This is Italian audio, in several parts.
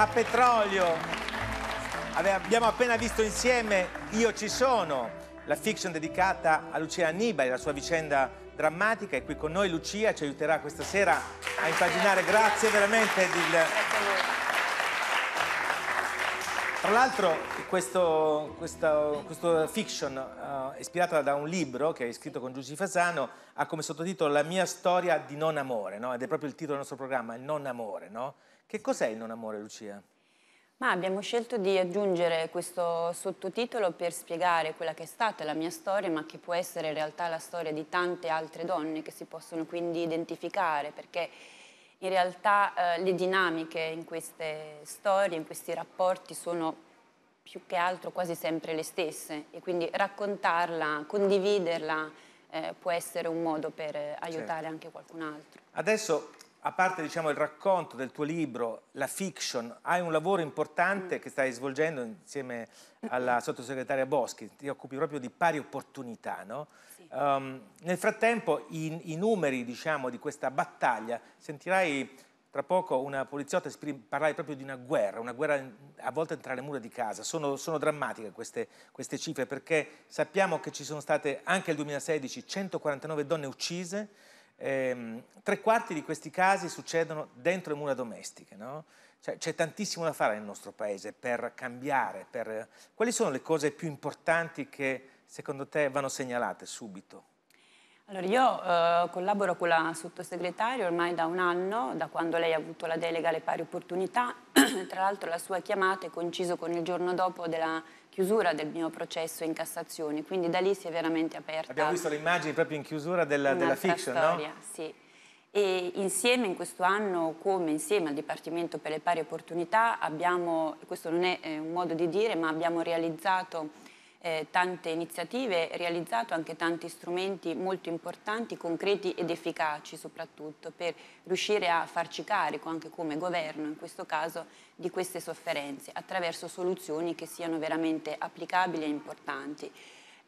a petrolio. Abbiamo appena visto insieme Io ci sono, la fiction dedicata a Lucia Annibale, la sua vicenda drammatica. E qui con noi Lucia ci aiuterà questa sera a impaginare. Grazie veramente. Del... Tra l'altro questo, questo, questo, fiction uh, ispirata da un libro che hai scritto con Giussi Fasano ha come sottotitolo La mia storia di non amore, no? ed è proprio il titolo del nostro programma, il non amore. No? Che cos'è non amore, Lucia? Ma abbiamo scelto di aggiungere questo sottotitolo per spiegare quella che è stata la mia storia, ma che può essere in realtà la storia di tante altre donne che si possono quindi identificare, perché in realtà eh, le dinamiche in queste storie, in questi rapporti sono più che altro quasi sempre le stesse e quindi raccontarla, condividerla eh, può essere un modo per eh, aiutare certo. anche qualcun altro. Adesso a parte diciamo, il racconto del tuo libro, la fiction, hai un lavoro importante mm. che stai svolgendo insieme alla sottosegretaria Boschi, ti occupi proprio di pari opportunità. No? Sì. Um, nel frattempo i, i numeri diciamo, di questa battaglia, sentirai tra poco una poliziotta parlare proprio di una guerra, una guerra a volte tra le mura di casa. Sono, sono drammatiche queste, queste, cifre perché sappiamo che ci sono state anche nel 2016 149 donne uccise ehm, tre quarti di questi casi succedono dentro le mura domestiche. No? Cioè, c'è tantissimo da fare nel nostro paese per cambiare. Per... Quali sono le cose più importanti che secondo te vanno segnalate subito? Allora, io eh, collaboro con la sottosegretaria ormai da un anno, da quando lei ha avuto la delega alle pari opportunità tra l'altro la sua chiamata è coinciso con il giorno dopo della chiusura del mio processo in Cassazione, quindi da lì si è veramente aperta. Abbiamo visto le immagini proprio in chiusura della, della fiction, storia, no? Sì. E insieme in questo anno, come insieme al Dipartimento per le pari opportunità, abbiamo, questo non è eh, un modo di dire, ma abbiamo realizzato eh, tante iniziative, realizzato anche tanti strumenti molto importanti, concreti ed efficaci soprattutto per riuscire a farci carico anche come governo in questo caso di queste sofferenze attraverso soluzioni che siano veramente applicabili e importanti.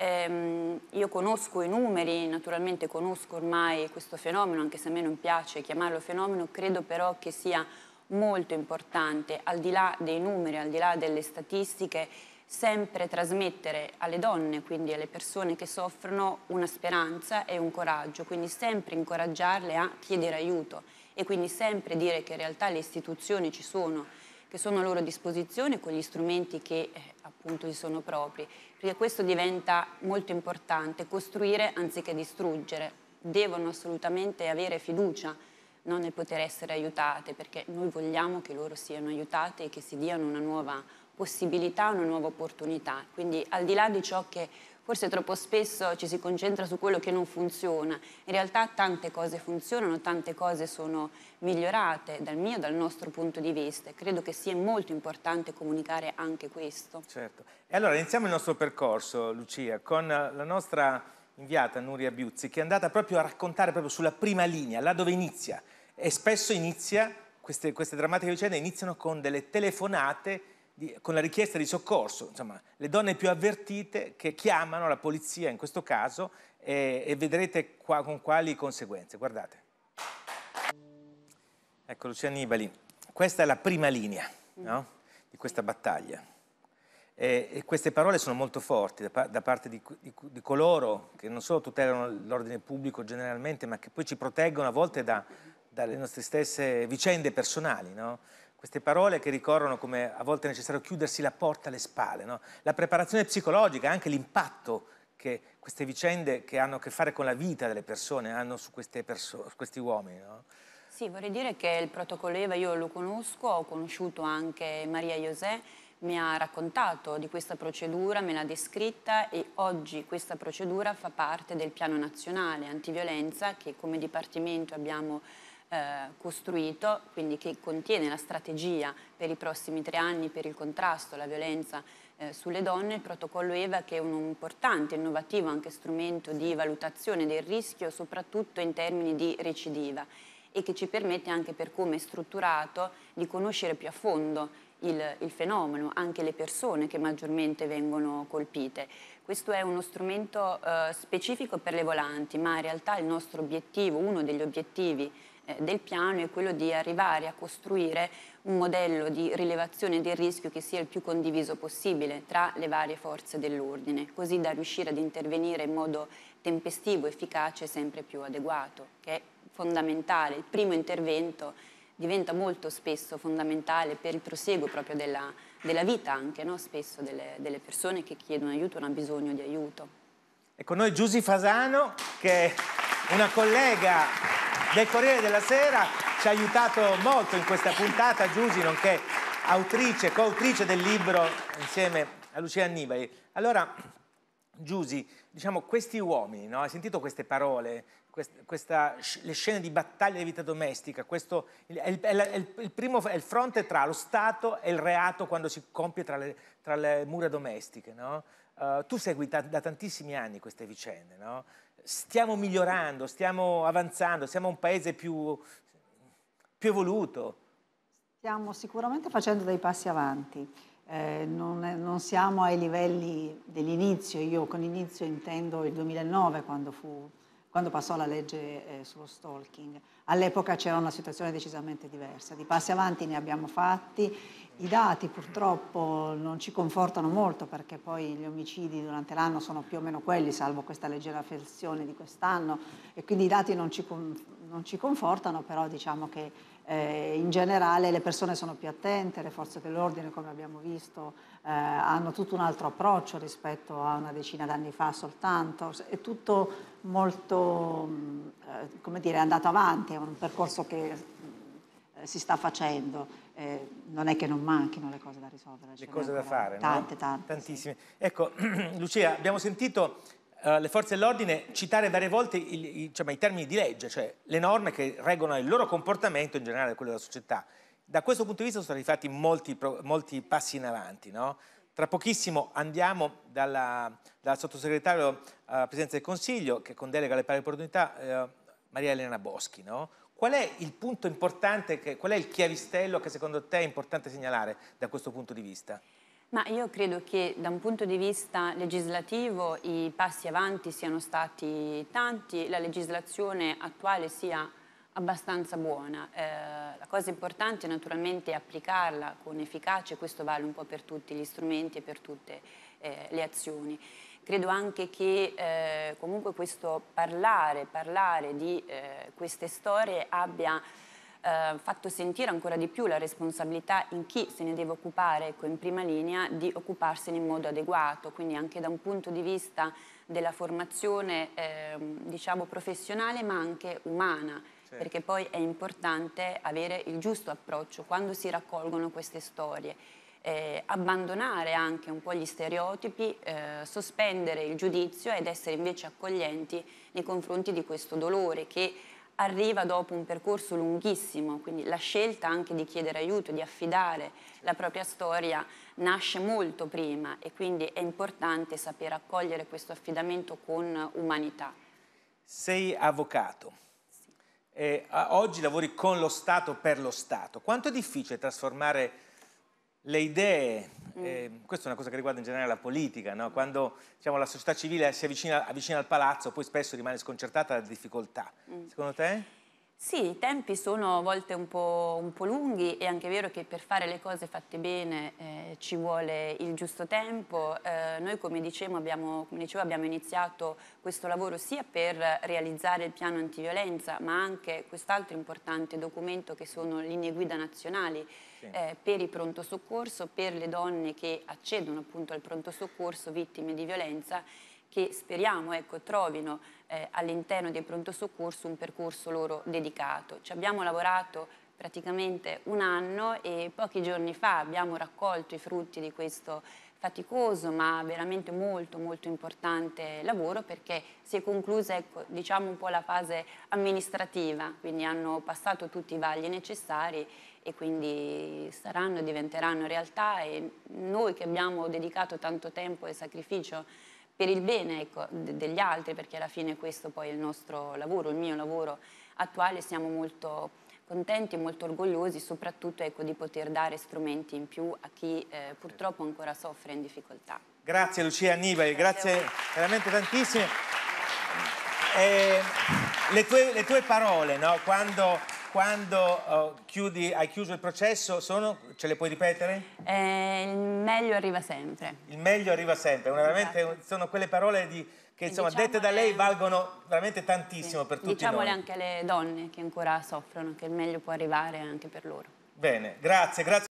Ehm, io conosco i numeri, naturalmente conosco ormai questo fenomeno, anche se a me non piace chiamarlo fenomeno, credo però che sia molto importante, al di là dei numeri, al di là delle statistiche, sempre trasmettere alle donne, quindi alle persone che soffrono, una speranza e un coraggio, quindi sempre incoraggiarle a chiedere aiuto e quindi sempre dire che in realtà le istituzioni ci sono, che sono a loro disposizione con gli strumenti che eh, appunto gli sono propri, perché questo diventa molto importante, costruire anziché distruggere. Devono assolutamente avere fiducia no, nel poter essere aiutate, perché noi vogliamo che loro siano aiutate e che si diano una nuova possibilità, una nuova opportunità. Quindi al di là di ciò che forse troppo spesso ci si concentra su quello che non funziona, in realtà tante cose funzionano, tante cose sono migliorate dal mio, dal nostro punto di vista. Credo che sia molto importante comunicare anche questo. Certo. E allora iniziamo il nostro percorso, Lucia, con la nostra inviata Nuria Biuzzi, che è andata proprio a raccontare proprio sulla prima linea, là dove inizia. E spesso inizia, queste, queste drammatiche vicende iniziano con delle telefonate di, con la richiesta di soccorso, insomma, le donne più avvertite che chiamano la polizia in questo caso e, e vedrete qua, con quali conseguenze. Guardate. Ecco Lucia Nibali, questa è la prima linea mm. no? di questa battaglia. E, e, queste parole sono molto forti da, da parte di, di, di, coloro che non solo tutelano l'ordine pubblico generalmente, ma che poi ci proteggono a volte da, dalle nostre stesse vicende personali. No? queste parole che ricorrono come a volte è necessario chiudersi la porta alle spalle, no? la preparazione psicologica, anche l'impatto che queste vicende che hanno a che fare con la vita delle persone hanno su, perso su questi uomini. No? Sì, vorrei dire che il protocollo EVA io lo conosco, ho conosciuto anche Maria José, mi ha raccontato di questa procedura, me l'ha descritta e oggi questa procedura fa parte del piano nazionale antiviolenza che come Dipartimento abbiamo eh, costruito, quindi che contiene la strategia per i prossimi tre anni per il contrasto alla violenza eh, sulle donne, il protocollo EVA che è un importante, innovativo anche strumento di valutazione del rischio, soprattutto in termini di recidiva e che ci permette anche per come è strutturato di conoscere più a fondo il, il, fenomeno, anche le persone che maggiormente vengono colpite. Questo è uno strumento eh, specifico per le volanti, ma in realtà il nostro obiettivo, uno degli obiettivi eh, del piano è quello di arrivare a costruire un modello di rilevazione del rischio che sia il più condiviso possibile tra le varie forze dell'ordine, così da riuscire ad intervenire in modo tempestivo, efficace e sempre più adeguato, che è fondamentale. Il primo intervento diventa molto spesso fondamentale per il proseguo proprio della, della vita anche, no? spesso delle, delle, persone che chiedono aiuto, hanno bisogno di aiuto. E con noi Giusy Fasano, che è una collega del Corriere della Sera, ci ha aiutato molto in questa puntata, Giusi, nonché autrice, coautrice del libro insieme a Lucia Annibali. Allora, Giusi, diciamo, questi uomini, no? hai sentito queste parole, questa, questa, le scene di battaglia di vita domestica, questo è il, è il, il primo, è il fronte tra lo Stato e il reato quando si compie tra le, tra le mura domestiche. No? Uh, tu segui da, da tantissimi anni queste vicende, no? stiamo migliorando, stiamo avanzando, siamo un paese più, più evoluto. Stiamo sicuramente facendo dei passi avanti. Eh, non, non, siamo ai livelli dell'inizio, io con inizio intendo il 2009 quando, fu, quando passò la legge eh, sullo stalking, All'epoca c'era una situazione decisamente diversa, di passi avanti ne abbiamo fatti, i dati purtroppo non ci confortano molto perché poi gli omicidi durante l'anno sono più o meno quelli, salvo questa leggera flessione di quest'anno e quindi i dati non ci, non ci confortano, però diciamo che eh, in generale le persone sono più attente, le forze dell'ordine come abbiamo visto eh, hanno tutto un altro approccio rispetto a una decina d'anni fa soltanto, è tutto molto mm, eh, come dire, è andato avanti, un percorso che eh, si sta facendo. Eh, non è che non manchino le cose da risolvere. Le cose da fare, tante, no? tante. Tantissime. Sì. Ecco, Lucia, abbiamo sentito uh, le forze dell'ordine citare varie volte il, i, cioè, i, termini di legge, cioè le norme che reggono il loro comportamento in generale, quello della società. Da questo punto di vista sono stati fatti molti, molti passi in avanti, no? Tra pochissimo andiamo dal sottosegretario eh, alla Presidenza del Consiglio, che con delega alle pari opportunità eh, Maria Elena Boschi, no? Qual è il punto importante, che, qual è il chiavistello che secondo te è importante segnalare da questo punto di vista? Ma io credo che da un punto di vista legislativo i passi avanti siano stati tanti, la legislazione attuale sia abbastanza buona. Eh, la cosa importante naturalmente è applicarla con efficacia e questo vale un po' per tutti gli strumenti e per tutte eh, le azioni credo anche che eh, comunque questo parlare, parlare di eh, queste storie abbia eh, fatto sentire ancora di più la responsabilità in chi se ne deve occupare, ecco, in prima linea, di occuparsene in modo adeguato, quindi anche da un punto di vista della formazione ehm, diciamo professionale ma anche umana. Certo. perché poi è importante avere il giusto approccio quando si raccolgono queste storie eh, abbandonare anche un po' gli stereotipi, eh, sospendere il giudizio ed essere invece accoglienti nei confronti di questo dolore che arriva dopo un percorso lunghissimo, quindi la scelta anche di chiedere aiuto, di affidare la propria storia nasce molto prima e quindi è importante saper accogliere questo affidamento con umanità. Sei avvocato. Sì. Eh, oggi lavori con lo Stato per lo Stato. Quanto è difficile trasformare le idee, mm. eh, questa è una cosa che riguarda in generale la politica, no? quando diciamo, la società civile si avvicina, avvicina, al palazzo poi spesso rimane sconcertata dalle difficoltà. Mm. Secondo te? Sì, i tempi sono a volte un po', un po', lunghi, è anche vero che per fare le cose fatte bene eh, ci vuole il giusto tempo. Eh, noi, come, dicevo, abbiamo, come dicevo, abbiamo iniziato questo lavoro sia per realizzare il piano antiviolenza, ma anche quest'altro importante documento che sono linee guida nazionali sì. eh, per il pronto soccorso, per le donne che accedono appunto al pronto soccorso vittime di violenza che speriamo ecco, trovino eh, all'interno dei pronto soccorso un percorso loro dedicato. Ci abbiamo lavorato praticamente un anno e pochi giorni fa abbiamo raccolto i frutti di questo faticoso ma veramente molto molto importante lavoro perché si è conclusa ecco, diciamo un po' la fase amministrativa, quindi hanno passato tutti i vagli necessari e quindi saranno, diventeranno realtà e noi che abbiamo dedicato tanto tempo e sacrificio per il bene ecco, degli altri, perché alla fine questo poi è il nostro lavoro, il mio lavoro attuale, siamo molto contenti e molto orgogliosi soprattutto ecco, di poter dare strumenti in più a chi eh, purtroppo ancora soffre in difficoltà. Grazie Lucia Annibali, grazie, grazie veramente tantissime. Eh le tue, le tue parole, no? Quando, quando oh, chiudi, hai chiuso il processo, sono, ce le puoi ripetere? Eh, il meglio arriva sempre. Il meglio arriva sempre, esatto. sono quelle parole di, che insomma, diciamo dette da lei valgono veramente tantissimo sì. per tutti Diciamole noi. anche alle donne che ancora soffrono, che il meglio può arrivare anche per loro. Bene, grazie, grazie.